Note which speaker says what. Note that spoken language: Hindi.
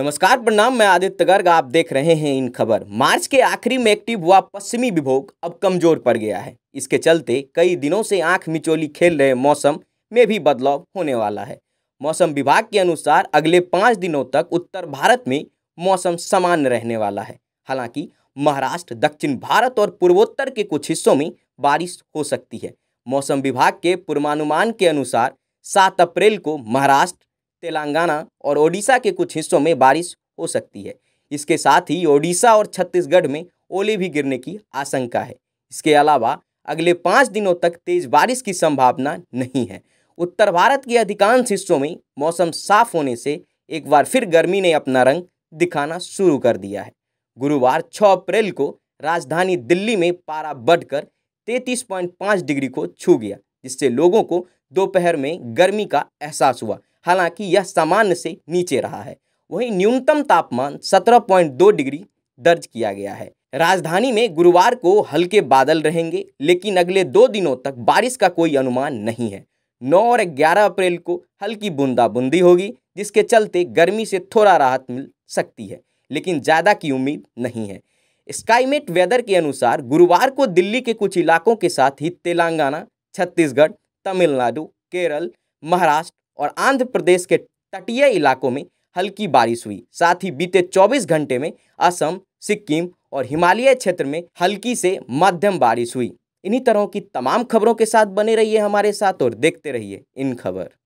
Speaker 1: नमस्कार प्रणाम मैं आदित्य गर्ग आप देख रहे हैं इन खबर मार्च के आखिरी में एक्टिव हुआ पश्चिमी विभोग अब कमजोर पड़ गया है इसके चलते कई दिनों से आंख मिचोली खेल रहे मौसम में भी बदलाव होने वाला है मौसम विभाग के अनुसार अगले पाँच दिनों तक उत्तर भारत में मौसम सामान्य रहने वाला है हालांकि महाराष्ट्र दक्षिण भारत और पूर्वोत्तर के कुछ हिस्सों में बारिश हो सकती है मौसम विभाग के पूर्वानुमान के अनुसार सात अप्रैल को महाराष्ट्र तेलंगाना और ओडिशा के कुछ हिस्सों में बारिश हो सकती है इसके साथ ही ओडिशा और छत्तीसगढ़ में ओले भी गिरने की आशंका है इसके अलावा अगले पाँच दिनों तक तेज बारिश की संभावना नहीं है उत्तर भारत के अधिकांश हिस्सों में मौसम साफ होने से एक बार फिर गर्मी ने अपना रंग दिखाना शुरू कर दिया है गुरुवार 6 अप्रैल को राजधानी दिल्ली में पारा बढ़कर 33.5 डिग्री को छू गया जिससे लोगों को दोपहर में गर्मी का एहसास हुआ हालांकि यह सामान्य से नीचे रहा है वहीं न्यूनतम तापमान 17.2 डिग्री दर्ज किया गया है राजधानी में गुरुवार को हल्के बादल रहेंगे लेकिन अगले दो दिनों तक बारिश का कोई अनुमान नहीं है 9 और 11 अप्रैल को हल्की बूंदाबूंदी होगी जिसके चलते गर्मी से थोड़ा राहत मिल सकती है लेकिन ज़्यादा की उम्मीद नहीं है स्काईमेट वेदर के अनुसार गुरुवार को दिल्ली के कुछ इलाकों के साथ ही तेलंगाना छत्तीसगढ़ तमिलनाडु केरल महाराष्ट्र और आंध्र प्रदेश के तटीय इलाकों में हल्की बारिश हुई साथ ही बीते 24 घंटे में असम सिक्किम और हिमालय क्षेत्र में हल्की से मध्यम बारिश हुई इन्हीं तरह की तमाम खबरों के साथ बने रहिए हमारे साथ और देखते रहिए इन खबर